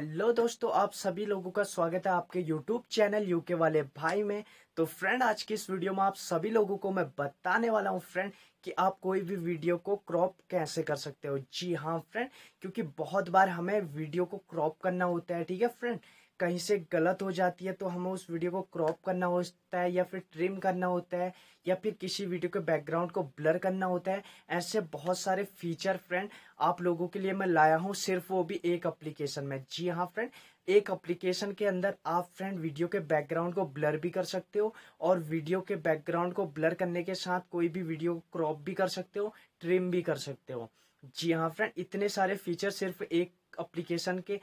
hello दोस्तों आप सभी लोगों का स्वागत है आपके यूट्यूब चैनल यूके वाले भाई में तो फ्रेंड आज की इस वीडियो में आप सभी लोगों को मैं बताने वाला हूँ फ्रेंड कि आप कोई भी वीडियो को क्रॉप कैसे कर सकते हो जी हाँ फ्रेंड क्योंकि बहुत बार हमें वीडियो को क्रॉप करना होता है ठीक है फ्रेंड कहीं से गलत हो जाती है तो हमें उस वीडियो को क्रॉप करना होता है या फिर ट्रिम करना होता है या फिर किसी वीडियो के बैकग्राउंड को ब्लर करना होता है ऐसे बहुत सारे फीचर फ्रेंड आप लोगों के लिए मैं लाया हूँ सिर्फ वो भी एक अप्लीकेशन में जी हाँ फ्रेंड एक अप्लीकेशन के अंदर आप फ्रेंड वीडियो के बैकग्राउंड को ब्लर भी कर सकते हो और वीडियो के बैकग्राउंड को ब्लर करने के साथ कोई भी वीडियो क्रॉप भी कर सकते हो ट्रिम भी कर सकते हो जी हाँ फ्रेंड इतने सारे फीचर सिर्फ एक अप्लीकेशन के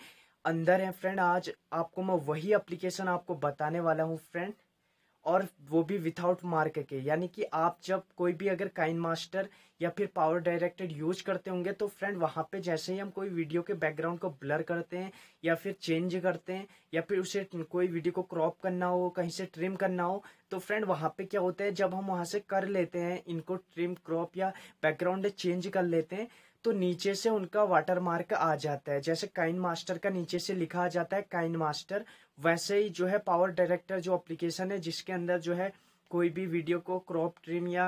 अंदर है फ्रेंड आज आपको मैं वही एप्लीकेशन आपको बताने वाला हूँ फ्रेंड और वो भी विथाउट मार्क के यानी कि आप जब कोई भी अगर काइन मास्टर या फिर पावर डायरेक्टेड यूज करते होंगे तो फ्रेंड वहां पे जैसे ही हम कोई वीडियो के बैकग्राउंड को ब्लर करते हैं या फिर चेंज करते हैं या फिर उसे कोई वीडियो को क्रॉप करना हो कहीं से ट्रिम करना हो तो फ्रेंड वहां पे क्या होता है जब हम वहां से कर लेते हैं इनको ट्रिम क्रॉप या बैकग्राउंड चेंज कर लेते हैं तो नीचे से उनका वाटर मार्क आ जाता है जैसे काइन मास्टर का नीचे से लिखा आ जाता है काइन मास्टर वैसे ही जो है पावर डायरेक्टर जो एप्लीकेशन है जिसके अंदर जो है कोई भी वीडियो को क्रॉप ट्रिम या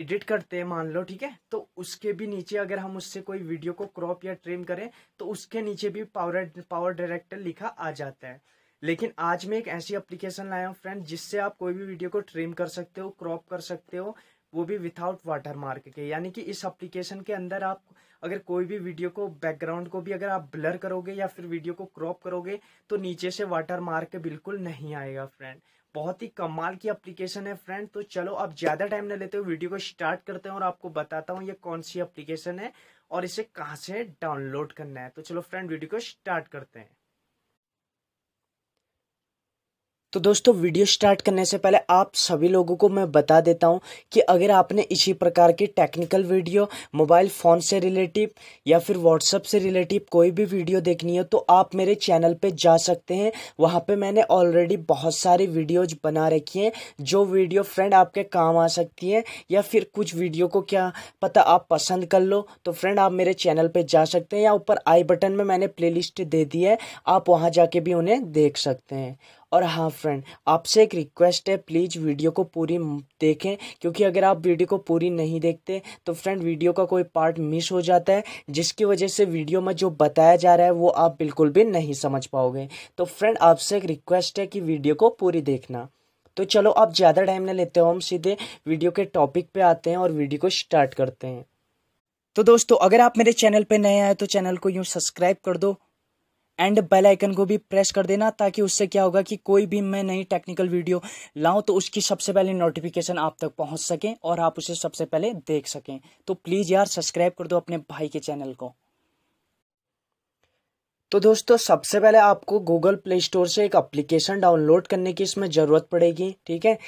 एडिट करते हैं मान लो ठीक है तो उसके भी नीचे अगर हम उससे कोई वीडियो को क्रॉप या ट्रिम करें तो उसके नीचे भी पावर पावर डायरेक्टर लिखा आ जाता है लेकिन आज मैं एक ऐसी एप्लीकेशन लाया हूँ फ्रेंड जिससे आप कोई भी वीडियो को ट्रिम कर सकते हो क्रॉप कर सकते हो वो भी विथाउट वाटर मार्क के यानी कि इस एप्लीकेशन के अंदर आप अगर कोई भी वीडियो को बैकग्राउंड को भी अगर आप ब्लर करोगे या फिर वीडियो को क्रॉप करोगे तो नीचे से वाटर मार्क बिल्कुल नहीं आएगा फ्रेंड बहुत ही कमाल की एप्लीकेशन है फ्रेंड तो चलो आप ज़्यादा टाइम ना लेते हुए वीडियो को स्टार्ट करते हैं और आपको बताता हूँ ये कौन सी एप्लीकेशन है और इसे कहाँ से डाउनलोड करना है तो चलो फ्रेंड वीडियो को स्टार्ट करते हैं तो दोस्तों वीडियो स्टार्ट करने से पहले आप सभी लोगों को मैं बता देता हूं कि अगर आपने इसी प्रकार की टेक्निकल वीडियो मोबाइल फ़ोन से रिलेटिव या फिर व्हाट्सअप से रिलेटिव कोई भी वीडियो देखनी हो तो आप मेरे चैनल पे जा सकते हैं वहां पे मैंने ऑलरेडी बहुत सारी वीडियोज बना रखी हैं जो वीडियो फ्रेंड आपके काम आ सकती हैं या फिर कुछ वीडियो को क्या पता आप पसंद कर लो तो फ्रेंड आप मेरे चैनल पर जा सकते हैं या ऊपर आई बटन में मैंने प्ले दे दी है आप वहाँ जाके भी उन्हें देख सकते हैं और हाँ फ्रेंड आपसे एक रिक्वेस्ट है प्लीज़ वीडियो को पूरी देखें क्योंकि अगर आप वीडियो को पूरी नहीं देखते तो फ्रेंड वीडियो का कोई पार्ट मिस हो जाता है जिसकी वजह से वीडियो में जो बताया जा रहा है वो आप बिल्कुल भी नहीं समझ पाओगे तो फ्रेंड आपसे एक रिक्वेस्ट है कि वीडियो को पूरी देखना तो चलो आप ज़्यादा टाइम ना लेते हो हम सीधे वीडियो के टॉपिक पर आते हैं और वीडियो को स्टार्ट करते हैं तो दोस्तों अगर आप मेरे चैनल पर नए आए तो चैनल को यूँ सब्सक्राइब कर दो एंड बेल आइकन को भी प्रेस कर देना ताकि उससे क्या होगा कि कोई भी मैं नई टेक्निकल वीडियो लाऊं तो उसकी सबसे पहले नोटिफिकेशन आप तक पहुंच सकें और आप उसे सबसे पहले देख सकें तो प्लीज़ यार सब्सक्राइब कर दो अपने भाई के चैनल को तो दोस्तों सबसे पहले आपको गूगल प्ले स्टोर से एक एप्लीकेशन डाउनलोड करने की इसमें ज़रूरत पड़ेगी ठीक है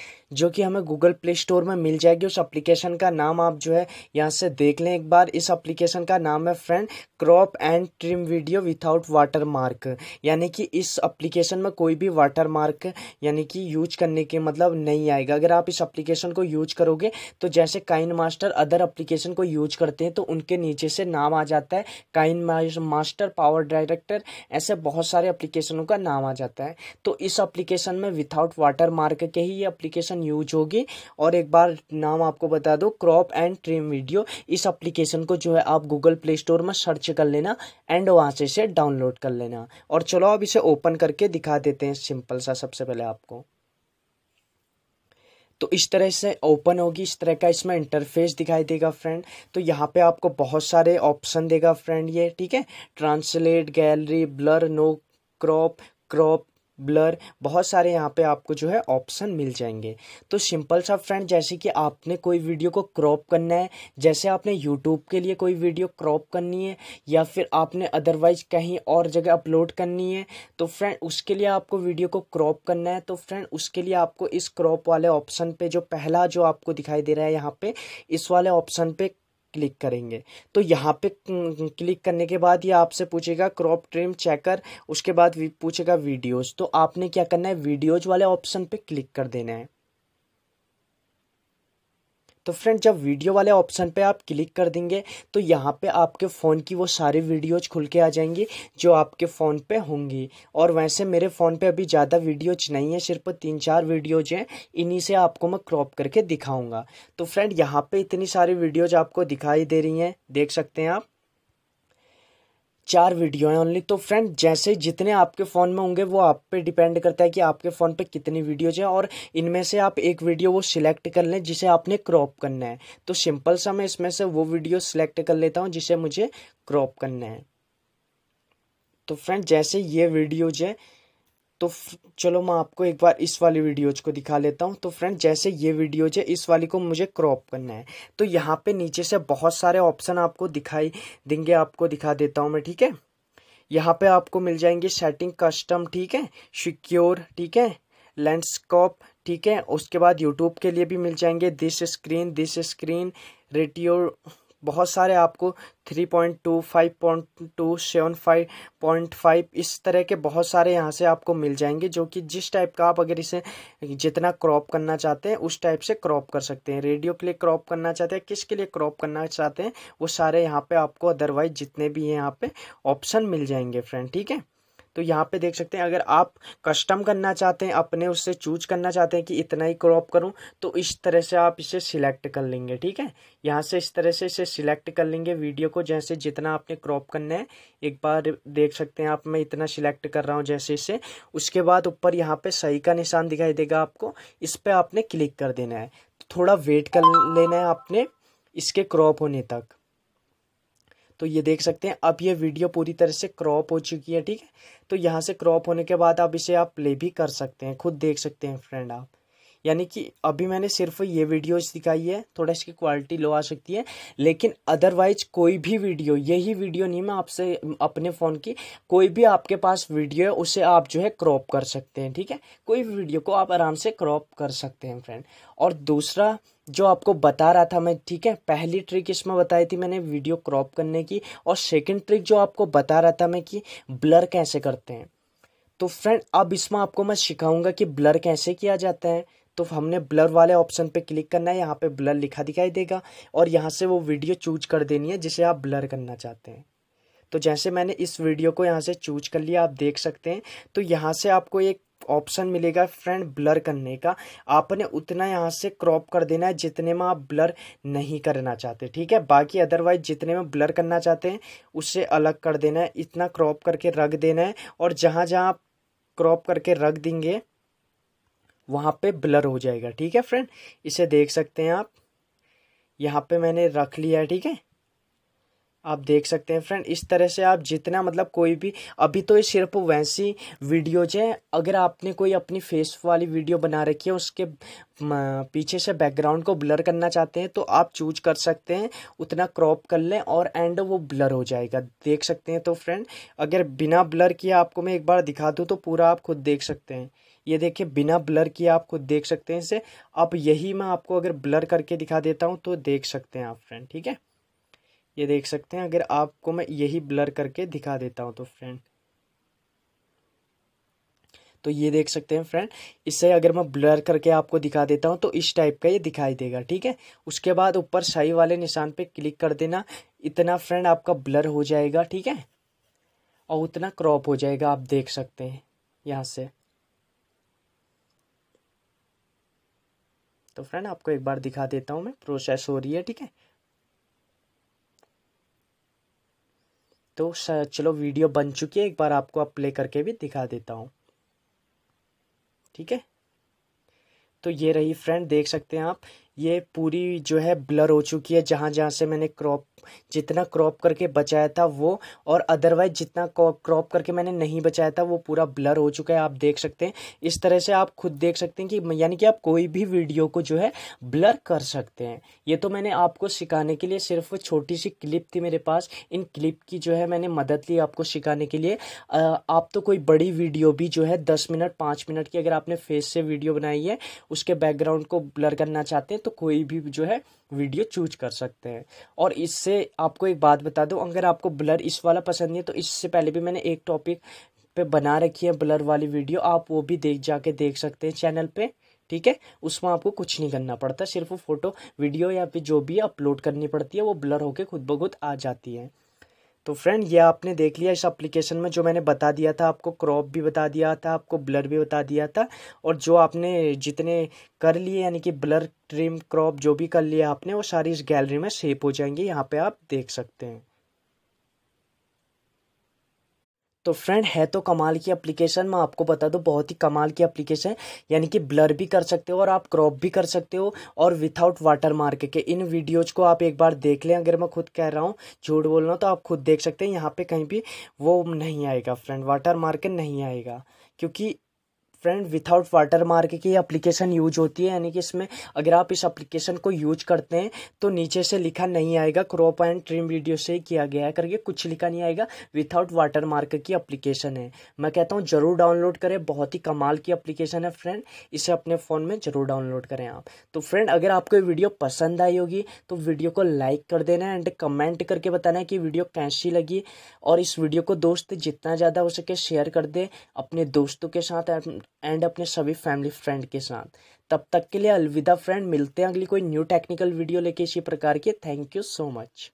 जो कि हमें गूगल प्ले स्टोर में मिल जाएगी उस एप्लीकेशन का नाम आप जो है यहाँ से देख लें एक बार इस एप्लीकेशन का नाम है friend crop and trim video without water mark यानी कि इस अप्लीकेशन में कोई भी वाटर मार्क यानी कि यूज करने के मतलब नहीं आएगा अगर आप इस अप्लीकेशन को यूज करोगे तो जैसे काइन मास्टर अदर अप्लीकेशन को यूज करते हैं तो उनके नीचे से नाम आ जाता है kine master power director water ऐसे बहुत सारे एप्लीकेशनों का नाम आ जाता है तो इस एप्लीकेशन में विथाउट वाटर मार्क के ही ये एप्लीकेशन यूज होगी और एक बार नाम आपको बता दो क्रॉप एंड ट्रिम वीडियो इस एप्लीकेशन को जो है आप गूगल प्ले स्टोर में सर्च कर लेना एंड वहाँ से इसे डाउनलोड कर लेना और चलो अब इसे ओपन करके दिखा देते हैं सिंपल सा सबसे पहले आपको तो इस तरह से ओपन होगी इस तरह का इसमें इंटरफेस दिखाई देगा फ्रेंड तो यहाँ पे आपको बहुत सारे ऑप्शन देगा फ्रेंड ये ठीक है translate gallery blur no crop crop blur बहुत सारे यहाँ पे आपको जो है ऑप्शन मिल जाएंगे तो सिंपल सा फ्रेंड जैसे कि आपने कोई वीडियो को क्रॉप करना है जैसे आपने यूट्यूब के लिए कोई वीडियो क्रॉप करनी है या फिर आपने अदरवाइज कहीं और जगह अपलोड करनी है तो फ्रेंड उसके लिए आपको वीडियो को क्रॉप करना है तो फ्रेंड उसके लिए आपको इस क्रॉप वाले ऑप्शन पर जो पहला जो आपको दिखाई दे रहा है यहाँ पर इस वाले ऑप्शन पर क्लिक करेंगे तो यहाँ पे क्लिक करने के बाद ये आपसे पूछेगा क्रॉप ट्रिम चेकर उसके बाद पूछेगा वीडियोज़ तो आपने क्या करना है वीडियोज़ वाले ऑप्शन पर क्लिक कर देना है तो फ्रेंड जब वीडियो वाले ऑप्शन पे आप क्लिक कर देंगे तो यहाँ पे आपके फ़ोन की वो सारी वीडियोज खुल के आ जाएंगी जो आपके फ़ोन पे होंगी और वैसे मेरे फ़ोन पे अभी ज़्यादा वीडियोज नहीं है सिर्फ तीन चार वीडियोज हैं इन्हीं से आपको मैं क्रॉप करके दिखाऊँगा तो फ्रेंड यहाँ पर इतनी सारी वीडियोज आपको दिखाई दे रही हैं देख सकते हैं आप चार वीडियो हैं ओनली तो फ्रेंड जैसे जितने आपके फ़ोन में होंगे वो आप पे डिपेंड करता है कि आपके फ़ोन पे कितनी वीडियोज़ हैं और इनमें से आप एक वीडियो वो सिलेक्ट कर लें जिसे आपने क्रॉप करना है तो सिंपल सा मैं इसमें से वो वीडियो सिलेक्ट कर लेता हूँ जिसे मुझे क्रॉप करना है तो फ्रेंड जैसे ये वीडियोज है तो चलो मैं आपको एक बार इस वाली वीडियोज को दिखा लेता हूँ तो फ्रेंड जैसे ये वीडियोज है इस वाली को मुझे क्रॉप करना है तो यहाँ पे नीचे से बहुत सारे ऑप्शन आपको दिखाई देंगे आपको दिखा देता हूँ मैं ठीक है यहाँ पे आपको मिल जाएंगे सेटिंग कस्टम ठीक है सिक्योर ठीक है लैंडस्कॉप ठीक है उसके बाद यूट्यूब के लिए भी मिल जाएंगे this screen this screen ratio बहुत सारे आपको three point two five point two seven five point five इस तरह के बहुत सारे यहाँ से आपको मिल जाएंगे जो कि जिस टाइप का आप अगर इसे जितना क्रॉप करना चाहते हैं उस टाइप से क्रॉप कर सकते हैं रेडियो के लिए क्रॉप करना चाहते हैं किसके लिए क्रॉप करना चाहते हैं वो सारे यहाँ पे आपको अदरवाइज जितने भी हैं यहाँ पे ऑप्शन मिल जाएंगे फ्रेंड ठीक है तो यहाँ पे देख सकते हैं अगर आप कस्टम करना चाहते हैं अपने उससे चूज करना चाहते हैं कि इतना ही क्रॉप करूँ तो इस तरह से आप इसे सिलेक्ट कर लेंगे ठीक है यहाँ से इस तरह से इसे सिलेक्ट कर लेंगे वीडियो को जैसे जितना आपने क्रॉप करना है एक बार देख सकते हैं आप मैं इतना सिलेक्ट कर रहा हूँ जैसे इसे उसके बाद ऊपर यहाँ पर सही का निशान दिखाई देगा आपको इस पर आपने क्लिक कर देना है तो थोड़ा वेट कर लेना है आपने इसके क्रॉप होने तक तो ये देख सकते हैं अब ये वीडियो पूरी तरह से क्रॉप हो चुकी है ठीक है तो यहाँ से क्रॉप होने के बाद आप इसे आप प्ले भी कर सकते हैं खुद देख सकते हैं फ्रेंड आप यानी कि अभी मैंने सिर्फ ये वीडियोज दिखाई है थोड़ा इसकी क्वालिटी लो आ सकती है लेकिन अदरवाइज कोई भी वीडियो यही वीडियो नहीं मैं आपसे अपने फ़ोन की कोई भी आपके पास वीडियो है उसे आप जो है क्रॉप कर सकते हैं ठीक है कोई भी वीडियो को आप आराम से क्रॉप कर सकते हैं फ्रेंड और दूसरा जो आपको बता रहा था मैं ठीक है पहली ट्रिक इसमें बताई थी मैंने वीडियो क्रॉप करने की और सेकेंड ट्रिक जो आपको बता रहा था मैं कि ब्लर कैसे करते हैं तो फ्रेंड अब इसमें आपको मैं सिखाऊंगा कि ब्लर कैसे किया जाता है तो हमने ब्लर वाले ऑप्शन पे क्लिक करना है यहाँ पे ब्लर लिखा दिखाई देगा और यहाँ से वो वीडियो चूज कर देनी है जिसे आप ब्लर करना चाहते हैं तो जैसे मैंने इस वीडियो को यहाँ से चूज कर लिया आप देख सकते हैं तो यहाँ से आपको एक ऑप्शन मिलेगा फ्रेंड ब्लर करने का आपने उतना यहाँ से क्रॉप कर देना है जितने में आप ब्लर नहीं करना चाहते ठीक है बाकी अदरवाइज जितने में ब्लर करना चाहते हैं उससे अलग कर देना है इतना क्रॉप करके रख देना है और जहाँ जहाँ आप क्रॉप करके रख देंगे वहाँ पे ब्लर हो जाएगा ठीक है फ्रेंड इसे देख सकते हैं आप यहाँ पे मैंने रख लिया है ठीक है आप देख सकते हैं फ्रेंड इस तरह से आप जितना मतलब कोई भी अभी तो ये सिर्फ वैसी वीडियोज हैं अगर आपने कोई अपनी फेस वाली वीडियो बना रखी है उसके पीछे से बैकग्राउंड को ब्लर करना चाहते हैं तो आप चूज कर सकते हैं उतना क्रॉप कर लें और एंड वो ब्लर हो जाएगा देख सकते हैं तो फ्रेंड अगर बिना ब्लर किया आपको मैं एक बार दिखा दूँ तो पूरा आप खुद देख सकते हैं ये देखिए बिना ब्लर किए आपको देख सकते हैं इसे अब यही मैं आपको अगर ब्लर करके दिखा देता हूँ तो देख सकते हैं आप फ्रेंड ठीक है ये देख सकते हैं अगर आपको मैं यही ब्लर करके दिखा देता हूँ तो फ्रेंड तो ये देख सकते हैं फ्रेंड इससे अगर मैं ब्लर करके आपको दिखा देता हूँ तो इस टाइप का ये दिखाई देगा ठीक है उसके बाद ऊपर सही वाले निशान पे क्लिक कर देना इतना फ्रेंड आपका ब्लर हो जाएगा ठीक है और उतना क्रॉप हो जाएगा आप देख सकते हैं यहाँ से तो फ्रेंड आपको एक बार दिखा देता हूं मैं प्रोसेस हो रही है ठीक है तो चलो वीडियो बन चुकी है एक बार आपको आप प्ले करके भी दिखा देता हूं ठीक है तो ये रही फ्रेंड देख सकते हैं आप ये पूरी जो है ब्लर हो चुकी है जहाँ जहाँ से मैंने क्रॉप जितना क्रॉप करके बचाया था वो और अदरवाइज जितना क्रॉप करके मैंने नहीं बचाया था वो पूरा ब्लर हो चुका है आप देख सकते हैं इस तरह से आप खुद देख सकते हैं कि यानी कि आप कोई भी वीडियो को जो है ब्लर कर सकते हैं ये तो मैंने आपको सिखाने के लिए सिर्फ छोटी सी क्लिप थी मेरे पास इन क्लिप की जो है मैंने मदद ली आपको सिखाने के लिए आप तो कोई बड़ी वीडियो भी जो है दस मिनट पाँच मिनट की अगर आपने फेस से वीडियो बनाई है उसके बैकग्राउंड को ब्लर करना चाहते हैं तो कोई भी जो है वीडियो चूज कर सकते हैं और इससे आपको एक बात बता दूं अगर आपको ब्लर इस वाला पसंद नहीं है तो इससे पहले भी मैंने एक टॉपिक पे बना रखी है ब्लर वाली वीडियो आप वो भी देख जाके देख सकते हैं चैनल पे ठीक है उसमें आपको कुछ नहीं करना पड़ता सिर्फ फोटो वीडियो या फिर जो भी अपलोड करनी पड़ती है वो ब्लर होके खुद ब खुद आ जाती है तो फ्रेंड ये आपने देख लिया इस एप्लीकेशन में जो मैंने बता दिया था आपको क्रॉप भी बता दिया था आपको ब्लर भी बता दिया था और जो आपने जितने कर लिए यानी कि ब्लर ट्रिम क्रॉप जो भी कर लिया आपने वो सारी इस गैलरी में सेप हो जाएंगे यहाँ पे आप देख सकते हैं तो फ्रेंड है तो कमाल की एप्लीकेशन मैं आपको बता दूँ बहुत ही कमाल की एप्लीकेशन यानी कि ब्लर भी कर सकते हो और आप क्रॉप भी कर सकते हो और विथआउट वाटर मार्क के इन वीडियोज़ को आप एक बार देख लें अगर मैं खुद कह रहा हूँ झूठ बोल रहा हूँ तो आप खुद देख सकते हैं यहाँ पर कहीं भी वो नहीं आएगा फ्रेंड वाटर मार्क नहीं आएगा क्योंकि फ्रेंड विथआउट वाटर मार्क की अप्लीकेशन यूज होती है यानी कि इसमें अगर आप इस अप्लीकेशन को यूज करते हैं तो नीचे से लिखा नहीं आएगा क्रॉप एंड ट्रिम वीडियो से किया गया है करके कुछ लिखा नहीं आएगा विथआउट वाटर मार्क की अप्लीकेशन है मैं कहता हूँ जरूर डाउनलोड करें बहुत ही कमाल की अप्लीकेशन है फ्रेंड इसे अपने फ़ोन में जरूर डाउनलोड करें आप तो फ्रेंड अगर आपको वीडियो पसंद आई होगी तो वीडियो को लाइक कर देना एंड कमेंट करके बताना कि वीडियो कैसी लगी और इस वीडियो को दोस्त जितना ज़्यादा हो सके शेयर कर दे अपने दोस्तों के साथ एंड अपने सभी फैमिली फ्रेंड के साथ तब तक के लिए अलविदा फ्रेंड मिलते हैं अगली कोई न्यू टेक्निकल वीडियो लेके इसी प्रकार के थैंक यू सो मच